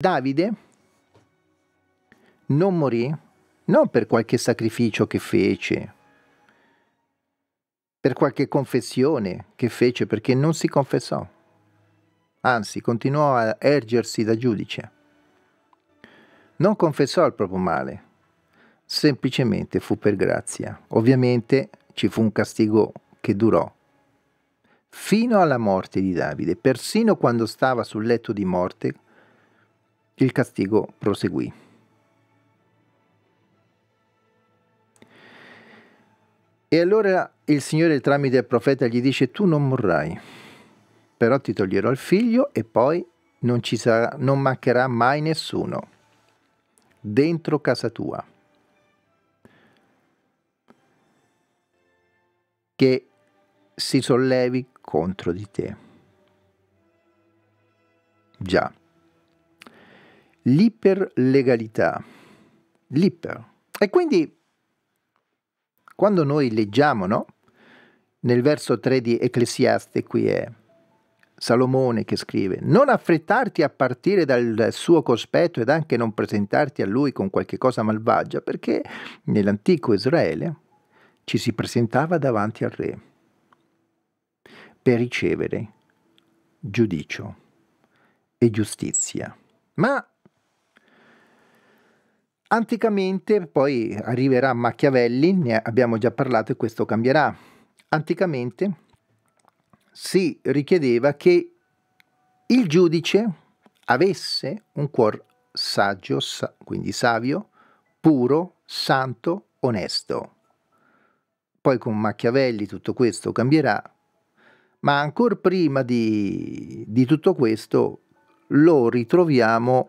Davide non morì non per qualche sacrificio che fece, per qualche confessione che fece perché non si confessò, anzi continuò a ergersi da giudice. Non confessò il proprio male, semplicemente fu per grazia. Ovviamente ci fu un castigo che durò fino alla morte di Davide, persino quando stava sul letto di morte, il castigo proseguì. E allora il Signore tramite il profeta gli dice, tu non morrai, però ti toglierò il figlio e poi non, ci sarà, non mancherà mai nessuno dentro casa tua. Che si sollevi contro di te. Già, l'iperlegalità. L'iper. E quindi, quando noi leggiamo, no? Nel verso 3 di Ecclesiaste qui è Salomone che scrive, non affrettarti a partire dal suo cospetto ed anche non presentarti a lui con qualche cosa malvagia, perché nell'antico Israele ci si presentava davanti al re per ricevere giudicio e giustizia. Ma Anticamente poi arriverà Machiavelli, ne abbiamo già parlato e questo cambierà. Anticamente si richiedeva che il giudice avesse un cuor saggio, sa- quindi savio, puro, santo, onesto. Poi con Machiavelli tutto questo cambierà, ma ancora prima di, di tutto questo lo ritroviamo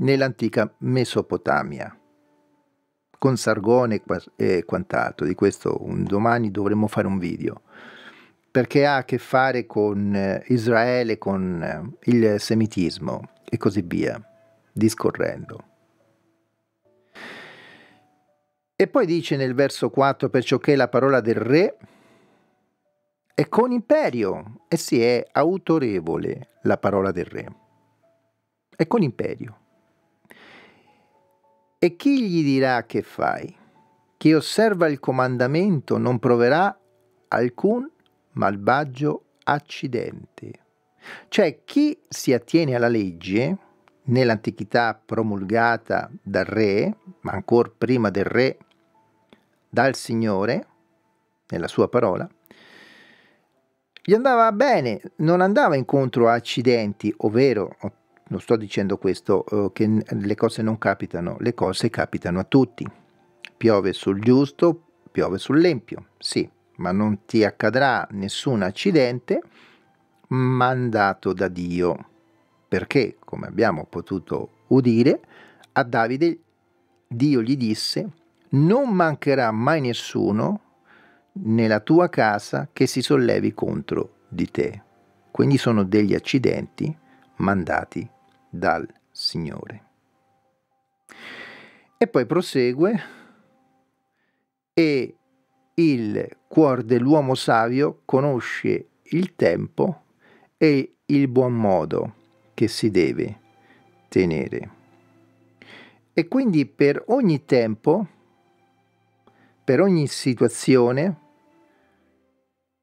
nell'antica Mesopotamia, con Sargone e quant'altro. Di questo un domani dovremmo fare un video, perché ha a che fare con eh, Israele, con eh, il semitismo e così via, discorrendo. E poi dice nel verso 4, perciò che la parola del re è con imperio, e si è autorevole la parola del re. È con imperio. E chi gli dirà che fai? Chi osserva il comandamento non proverà alcun malvagio accidente. Cioè chi si attiene alla legge, nell'antichità promulgata dal re, ma ancora prima del re, dal Signore, nella sua parola, gli andava bene, non andava incontro a accidenti, ovvero non sto dicendo questo, eh, che le cose non capitano, le cose capitano a tutti. Piove sul giusto, piove sull'empio, sì, ma non ti accadrà nessun accidente mandato da Dio, perché, come abbiamo potuto udire, a Davide Dio gli disse, non mancherà mai nessuno nella tua casa che si sollevi contro di te. Quindi sono degli accidenti mandati da dal Signore. E poi prosegue, e il cuore dell'uomo savio conosce il tempo e il buon modo che si deve tenere. E quindi per ogni tempo, per ogni situazione,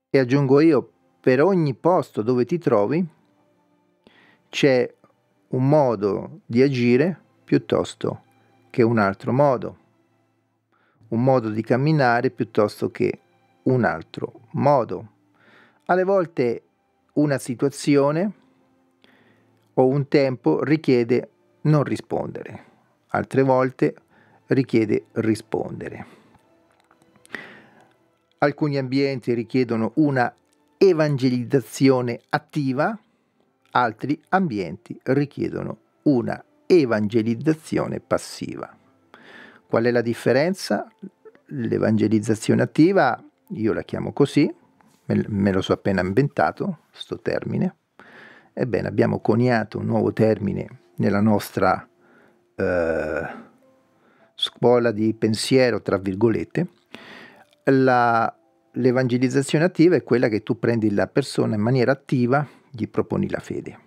e aggiungo io, per ogni posto dove ti trovi, c'è un modo di agire piuttosto che un altro modo, un modo di camminare piuttosto che un altro modo. Alle volte una situazione o un tempo richiede non rispondere, altre volte richiede rispondere. Alcuni ambienti richiedono una evangelizzazione attiva, altri ambienti richiedono una evangelizzazione passiva. Qual è la differenza? L'evangelizzazione attiva, io la chiamo così, me lo so appena inventato, sto termine. Ebbene, abbiamo coniato un nuovo termine nella nostra eh, scuola di pensiero, tra virgolette, la l'evangelizzazione attiva è quella che tu prendi la persona in maniera attiva, gli proponi la fede.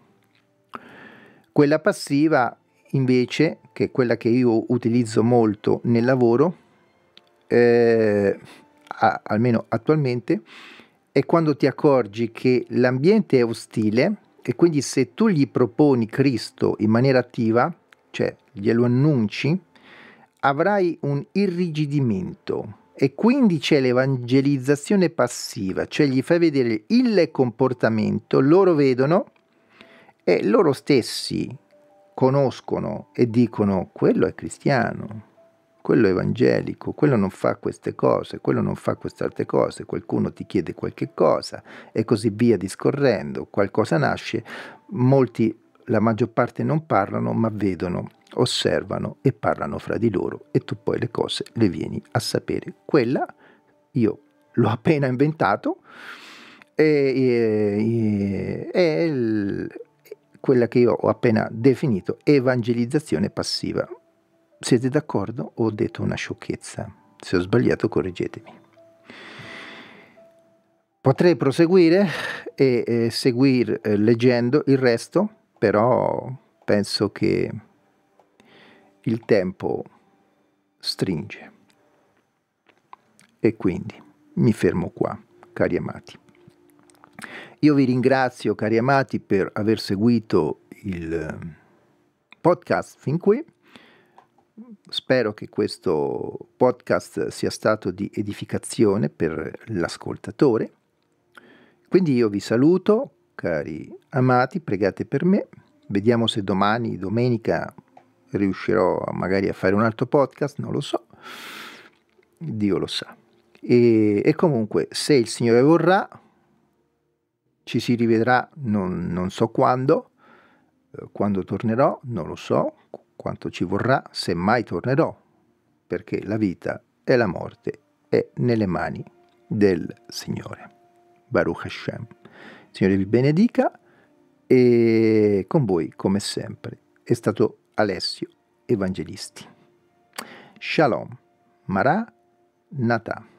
Quella passiva invece, che è quella che io utilizzo molto nel lavoro, eh, a, almeno attualmente, è quando ti accorgi che l'ambiente è ostile e quindi se tu gli proponi Cristo in maniera attiva, cioè glielo annunci, avrai un irrigidimento e quindi c'è l'evangelizzazione passiva, cioè gli fai vedere il comportamento, loro vedono e loro stessi conoscono e dicono quello è cristiano, quello è evangelico, quello non fa queste cose, quello non fa queste altre cose, qualcuno ti chiede qualche cosa e così via discorrendo, qualcosa nasce, molti, la maggior parte non parlano ma vedono osservano e parlano fra di loro e tu poi le cose le vieni a sapere. Quella io l'ho appena inventato e, e, è il, quella che io ho appena definito evangelizzazione passiva. Siete d'accordo? o Ho detto una sciocchezza. Se ho sbagliato correggetemi. Potrei proseguire e eh, seguire eh, leggendo il resto, però penso che il tempo stringe. E quindi mi fermo qua, cari amati. Io vi ringrazio, cari amati, per aver seguito il eh, podcast fin qui. Spero che questo podcast sia stato di edificazione per l'ascoltatore. Quindi io vi saluto, cari amati, pregate per me. Vediamo se domani, domenica, riuscirò magari a fare un altro podcast, non lo so, Dio lo sa. E, e comunque, se il Signore vorrà, ci si rivedrà non, non so quando, eh, quando tornerò, non lo so, quanto ci vorrà, se mai tornerò, perché la vita e la morte è nelle mani del Signore. Baruch Hashem. Signore vi benedica e con voi come sempre è stato Alessio Evangelisti. Shalom, Mara Natà.